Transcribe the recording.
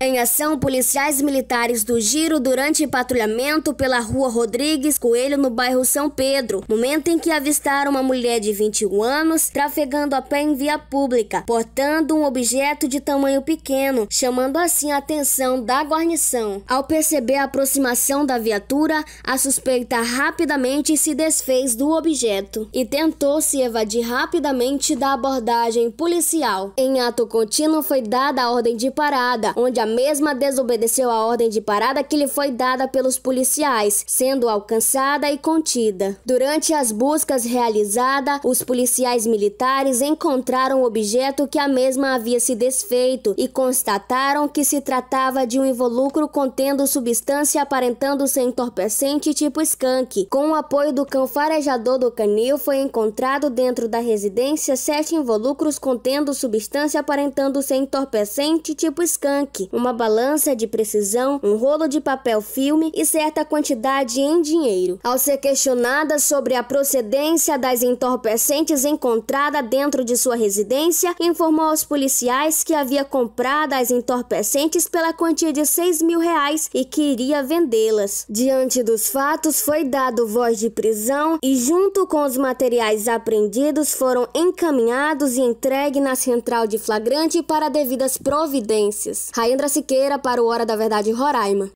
Em ação, policiais militares do Giro durante patrulhamento pela rua Rodrigues Coelho, no bairro São Pedro, momento em que avistaram uma mulher de 21 anos trafegando a pé em via pública, portando um objeto de tamanho pequeno, chamando assim a atenção da guarnição. Ao perceber a aproximação da viatura, a suspeita rapidamente se desfez do objeto e tentou se evadir rapidamente da abordagem policial. Em ato contínuo foi dada a ordem de parada, onde a mesma desobedeceu a ordem de parada que lhe foi dada pelos policiais, sendo alcançada e contida. Durante as buscas realizadas, os policiais militares encontraram o objeto que a mesma havia se desfeito e constataram que se tratava de um involucro contendo substância aparentando ser entorpecente tipo skunk. Com o apoio do cão farejador do canil, foi encontrado dentro da residência sete involucros contendo substância aparentando ser entorpecente tipo skunk uma balança de precisão, um rolo de papel filme e certa quantidade em dinheiro. Ao ser questionada sobre a procedência das entorpecentes encontrada dentro de sua residência, informou aos policiais que havia comprado as entorpecentes pela quantia de 6 mil reais e que iria vendê-las. Diante dos fatos, foi dado voz de prisão e, junto com os materiais apreendidos, foram encaminhados e entregue na central de flagrante para devidas providências. Raendra Siqueira para o Hora da Verdade Roraima.